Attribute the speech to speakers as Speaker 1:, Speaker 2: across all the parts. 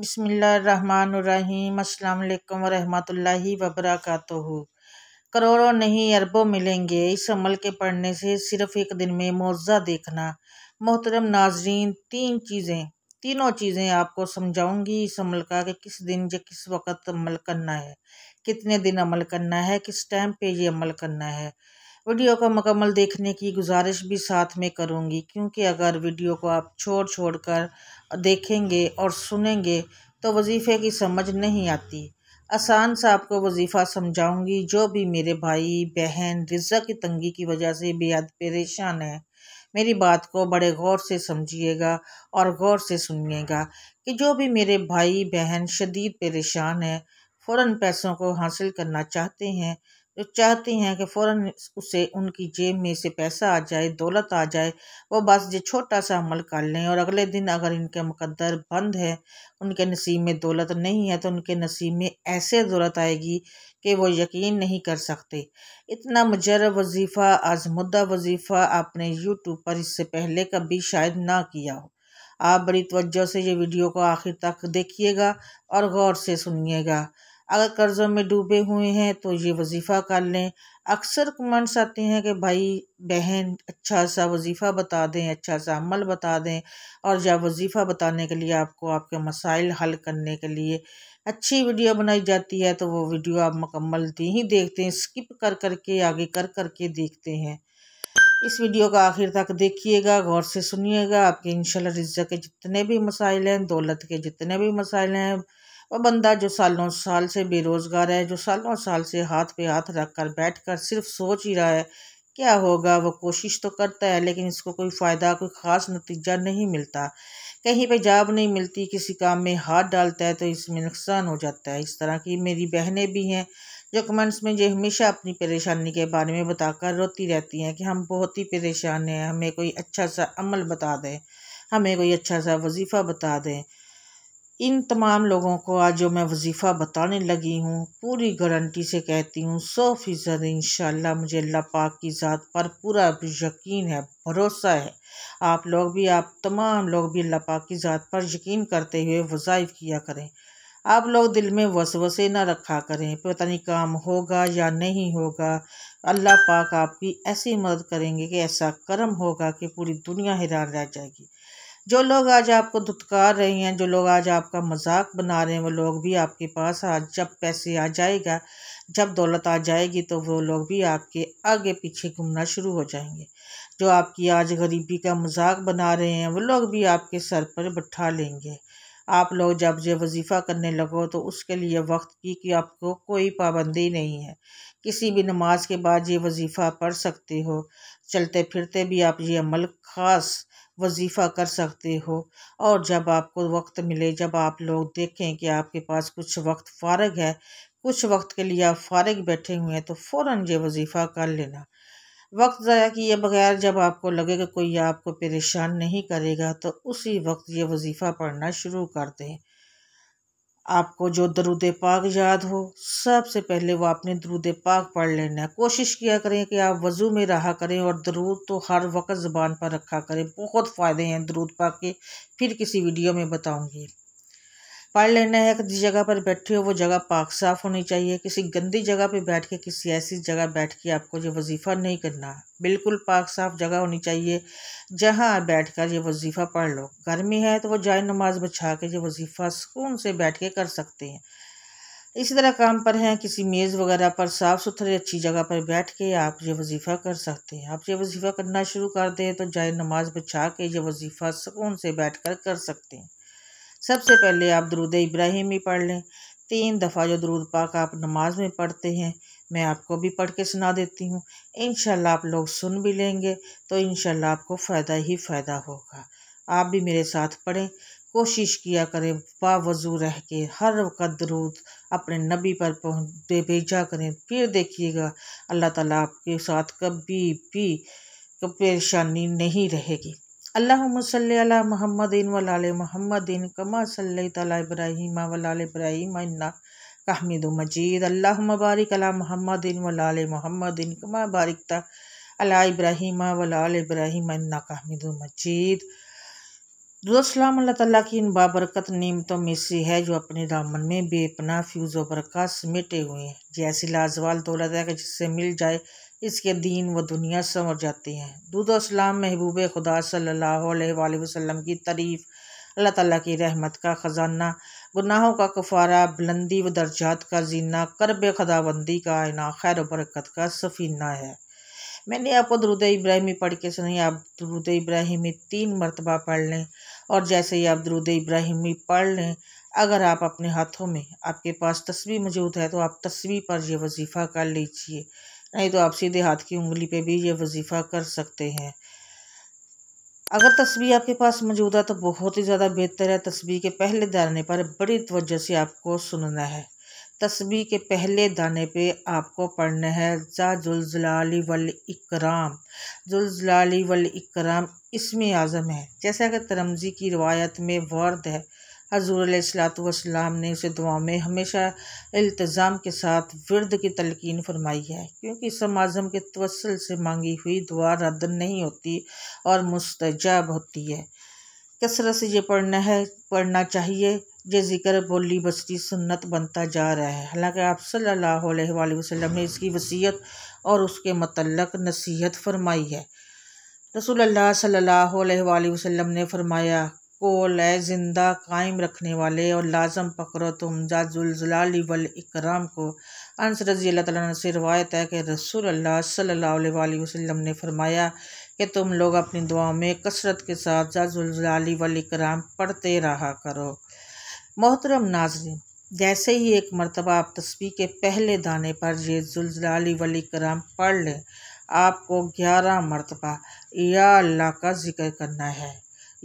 Speaker 1: बसमीम अल्लाम वरहमतुल्लाहि वबरकत करोड़ों नहीं अरबों मिलेंगे इस अमल के पढ़ने से सिर्फ़ एक दिन में मुआवजा देखना मोहतरम नाजरीन तीन चीज़ें तीनों चीज़ें आपको समझाऊंगी इस अमल का कि किस दिन या किस वक्त अमल करना है कितने दिन अमल करना है किस टाइम पे ये अमल करना है वीडियो का मकमल देखने की गुजारिश भी साथ में करूँगी क्योंकि अगर वीडियो को आप छोड़ छोड़ कर देखेंगे और सुनेंगे तो वजीफ़े की समझ नहीं आती आसान सा आपको वजीफ़ा समझाऊंगी जो भी मेरे भाई बहन रिजा की तंगी की वजह से बेहद परेशान है मेरी बात को बड़े गौर से समझिएगा और गौर से सुनिएगा कि जो भी मेरे भाई बहन शदीद परेशान हैं फ़ौर पैसों को हासिल करना चाहते हैं जो चाहती हैं कि फ़ौर उसे उनकी जेब में से पैसा आ जाए दौलत आ जाए वो बस ये छोटा सा अमल कर लें और अगले दिन अगर इनके मुकद्दर बंद है उनके नसीब में दौलत नहीं है तो उनके नसीब में ऐसे दौलत आएगी कि वो यकीन नहीं कर सकते इतना मजर वजीफ़ा आजमुदा वजीफ़ा आपने यूट्यूब पर इससे पहले कभी शायद ना किया हो आप बड़ी तवज्जो से ये वीडियो को आखिर तक देखिएगा और गौर से सुनिएगा अगर कर्ज़ों में डूबे हुए हैं तो ये वजीफ़ा कर लें अक्सर कमेंट्स आते हैं कि भाई बहन अच्छा सा वजीफ़ा बता दें अच्छा सा अमल बता दें और जब वजीफ़ा बताने के लिए आपको आपके मसाइल हल करने के लिए अच्छी वीडियो बनाई जाती है तो वो वीडियो आप मुकम्मल ही देखते हैं स्किप कर कर के आगे कर कर के देखते हैं इस वीडियो का आखिर तक देखिएगा गौर से सुनिएगा आपके इंशाल्लाह रिज़ा के जितने भी मसाइल हैं दौलत के जितने भी मसाइल हैं वह बंदा जो सालों साल से बेरोज़गार है जो सालों साल से हाथ पे हाथ रख कर बैठ कर सिर्फ सोच ही रहा है क्या होगा वो कोशिश तो करता है लेकिन इसको कोई फ़ायदा कोई ख़ास नतीजा नहीं मिलता कहीं पे जाब नहीं मिलती किसी काम में हाथ डालता है तो इसमें नुकसान हो जाता है इस तरह की मेरी बहनें भी हैं जो कमेंट्स में जो हमेशा अपनी परेशानी के बारे में बताकर रोती रहती हैं कि हम बहुत ही परेशान हैं हमें कोई अच्छा सा अमल बता दें हमें कोई अच्छा सा वजीफ़ा बता दें इन तमाम लोगों को आज जो मैं वजीफ़ा बताने लगी हूँ पूरी गारंटी से कहती हूँ सौ फ़ीसद इन मुझे अल्लाह पाक की ज़ात पर पूरा यकीन है भरोसा है आप लोग भी आप तमाम लोग भी अल्लाह पाक की ज़ात पर यकीन करते हुए वज़ाइफ किया करें आप लोग दिल में वसवसे ना रखा करें पता नहीं काम होगा या नहीं होगा अल्लाह पाक आपकी ऐसी मदद करेंगे कि ऐसा कर्म होगा कि पूरी दुनिया हैरान रह जाएगी जो लोग आज आपको धुतकार रहे हैं जो लोग आज आपका मजाक बना रहे हैं वो लोग भी आपके पास आज जब पैसे आ जाएगा जब दौलत आ जाएगी तो वो लोग भी आपके आगे पीछे घूमना शुरू हो जाएंगे जो आपकी आज गरीबी का मजाक बना रहे हैं वो लोग भी आपके सर पर बैठा लेंगे आप लोग जब ये वजीफ़ा करने लगो तो उसके लिए वक्त की कि आपको कोई पाबंदी नहीं है किसी भी नमाज के बाद ये वजीफ़ा पढ़ सकते हो चलते फिरते भी आप ये अमल ख़ास वजीफ़ा कर सकते हो और जब आपको वक्त मिले जब आप लोग देखें कि आपके पास कुछ वक्त फारग है कुछ वक्त के लिए आप फारग बैठे हुए हैं तो फ़ौर ये वजीफ़ा कर लेना वक्त ज़ाया किए बगैर जब आपको लगेगा कोई आपको परेशान नहीं करेगा तो उसी वक्त ये वजीफ़ा पढ़ना शुरू कर दें आपको जो दरुद पाक याद हो सबसे पहले वो आपने दरुद पाक पढ़ लेना है कोशिश किया करें कि आप वज़ू में रहा करें और दरूद तो हर वक्त ज़बान पर रखा करें बहुत फ़ायदे हैं दरुद पाक के फिर किसी वीडियो में बताऊँगी पढ़ लेना है जिस जगह पर बैठे हो वो जगह पाक साफ होनी चाहिए किसी गंदी जगह पे बैठ के किसी ऐसी जगह बैठ के आपको ये वजीफ़ा नहीं करना बिल्कुल पाक साफ जगह होनी चाहिए जहाँ बैठ कर ये वजीफ़ा पढ़ लो गर्मी है तो वो जाए नमाज बछा के ये वजीफ़ा सुकून से बैठ के कर सकते हैं इसी तरह काम पर हैं किसी मेज़ वगैरह पर साफ़ सुथरे अच्छी जगह पर बैठ के आप ये वजीफ़ा कर सकते हैं आप ये वजीफ़ा करना शुरू कर दें तो जाए नमाज बछा के ये वजीफ़ा सुकून से बैठ कर कर सकते हैं सबसे पहले आप दरूद ही पढ़ लें तीन दफ़ा जो दरूद पाक आप नमाज में पढ़ते हैं मैं आपको भी पढ़ के सुना देती हूँ इन आप लोग सुन भी लेंगे तो इन आपको फ़ायदा ही फ़ायदा होगा आप भी मेरे साथ पढ़ें कोशिश किया करें बावजू रह के हर वक्त दरूद अपने नबी पर पहुँचे भेजा करें फिर देखिएगा अल्लाह ताला आपके साथ कभी भी परेशानी नहीं रहेगी अल्लाहमसल महमदिन वलाल महमदिन कमा तला इब्राहिम वलाल इब्राहिम इन्ना कहमिद मजीद अल्लाह मबारिक अला महमदिन वलाल महमदिन कमा बारिकता अला इब्राहिम वलाल इब्राहिम इन्ना कहमिद मजीद दुआसलाम अल्लाह ताला की इन बाबरकत नियमतों में से है जो अपने दामन में बेपना फ्यूज़ बरक़ा समेटे हुए हैं जैसी लाजवाल दौलत है कि जिससे मिल जाए इसके दीन व दुनिया समझ जाती हैं दूध असलाम महबूब खुदा सल्ला वसम की तरीफ़ अल्लाह ताली की रहमत का ख़जाना गुनाहों का कफारा बुलंदी व दर्जात का जीना करब खदाबंदी का आयना खैर बरकत का सफ़ीना है मैंने आपको दरुद इब्राहिमी पढ़ के सुनाई आप दरुद इब्राहिमी तीन मरतबा पढ़ लें और जैसे ही आप दरुद इब्राहिमी पढ़ लें अगर आप अपने हाथों में आपके पास तस्वीर मौजूद है तो आप तस्वीर पर यह वजीफ़ा कर लीजिए नहीं तो आप सीधे हाथ की उंगली पे भी ये वजीफ़ा कर सकते हैं अगर तस्वीर आपके पास मौजूद है तो बहुत ही ज़्यादा बेहतर है तस्वीर के पहले दाने पर बड़ी तवज्जो से आपको सुनना है तस्वीर के पहले दाने पे आपको पढ़ना है जा जुलजलाली वल इकराम जुलजलाली वल इकराम इसमें आज़म है जैसा कि तरमजी की रवायत में वर्द है हजूर सलाम ने उसे दुआ में हमेशा अल्तज़ाम के साथ वर्द की तलकिन फरमाई है क्योंकि समाजम के तवसल से मांगी हुई दुआ रद्द नहीं होती और मुस्तजब होती है कसरत से ये पढ़ना है पढ़ना चाहिए ये जिक्र बोली बस्ती सुन्नत बनता जा रहा है हालांकि आप सल्ला वसलम ने इसकी वसीयत और उसके मतलब नसीहत फरमाई है रसूल अल्लाह सल्लल्लाहु अलैहि वसल्लम ने फरमाया को लय ज़िंदा कायम रखने वाले और लाजम पकड़ो तुम जाजुलजलाली वल इकराम को अंस रजी अल्लाह से रवायत है कि रसूल अल्लाह सल्ला वसम ने फरमाया कि तुम लोग अपनी दुआ में कसरत के साथ जाजुलजलाली वल इकराम पढ़ते रहा करो मोहतरम नाजरीन जैसे ही एक मरतबा आप तस्वीर के पहले दाने पर ये जुलजलाली वली पढ़ लें आपको ग्यारह मरतबा या अल्लाह का जिक्र करना है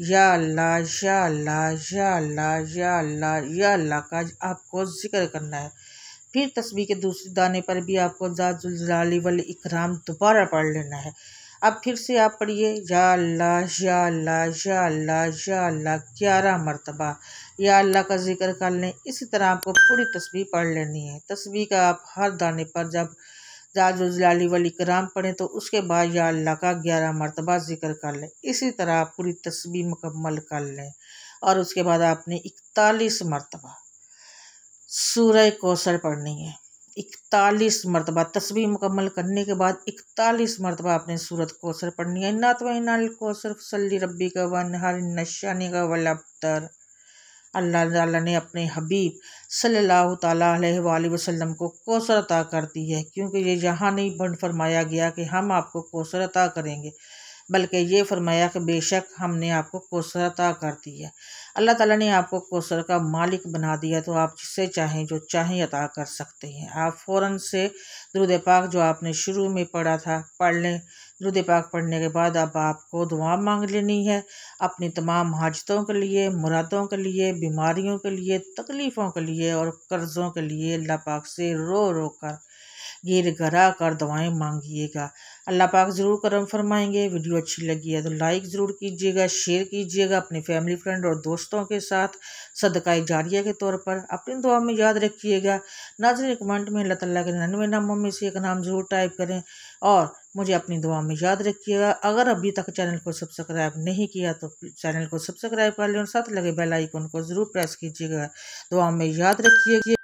Speaker 1: या अल्लाह या अल्लाह या अल्लाह या अल्लाह या अल्लाह का आपको जिक्र करना है फिर तस्वीर के दूसरे दाने पर भी आपको दाजुलजलाली वल इकराम दोबारा पढ़ लेना है अब फिर से आप पढ़िए या अल्लाह या अल्लाह या अल्लाह या अल्लाह ग्यारह मरतबा या अल्लाह का जिक्र कर लें इसी तरह आपको पूरी तस्वीर पढ़ लेनी है तस्वीर का आप हर दाने पर जब जाजुजलाली वली कराम पढ़ें तो उसके बाद या अल्लाह का ग्यारह मरतबा ज़िक्र कर लें इसी तरह आप पूरी तस्वीर मुकम्मल कर लें और उसके बाद आपने इकतालीस मरतबा सूर्य कौशल पढ़नी है इकतालीस मरतबा तस्वीर मुकम्मल करने के बाद इकतालीस मरतबा आपने सूरत कौशल पढ़नी है इन्ना तो इन्ना सली रबी का वन हर नशानी का वल अबतर अल्लाह ताला ने अपने हबीब सल्लल्लाहु अलैहि वसल्लम को कोसर अता कर दी है क्योंकि ये यहाँ नहीं बन फरमाया गया कि हम आपको कोसर अता करेंगे बल्कि ये फरमाया कि बेशक हमने आपको कोसर अता कर दी है अल्लाह ताला ने आपको कोसर का मालिक बना दिया तो आप जिससे चाहें जो चाहें अता कर सकते हैं आप फ़ौर से दरुद पाक जो आपने शुरू में पढ़ा था पढ़ लें दुरुद पाक पढ़ने के बाद अब आपको दुआ मांग लेनी है अपनी तमाम हाजतों के लिए मुरादों के लिए बीमारियों के लिए तकलीफ़ों के लिए और कर्ज़ों के लिए अल्लाह पाक से रो रो कर गिर गरा कर दवाएँ मांगिएगा अल्लाह पाक ज़रूर करम फरमाएंगे वीडियो अच्छी लगी है तो लाइक ज़रूर कीजिएगा शेयर कीजिएगा अपने फैमिली फ्रेंड और दोस्तों के साथ सदका जारिया के तौर पर अपनी दुआ में याद रखिएगा नाजर कमेंट में अल्लाह तला के नन्नवे नामों में से एक नाम ज़रूर टाइप करें और मुझे अपनी दुआ में याद रखिएगा अगर अभी तक चैनल को सब्सक्राइब नहीं किया तो चैनल को सब्सक्राइब कर लें और साथ लगे बेल आइकन को ज़रूर प्रेस कीजिएगा दुआ में याद रखिएगा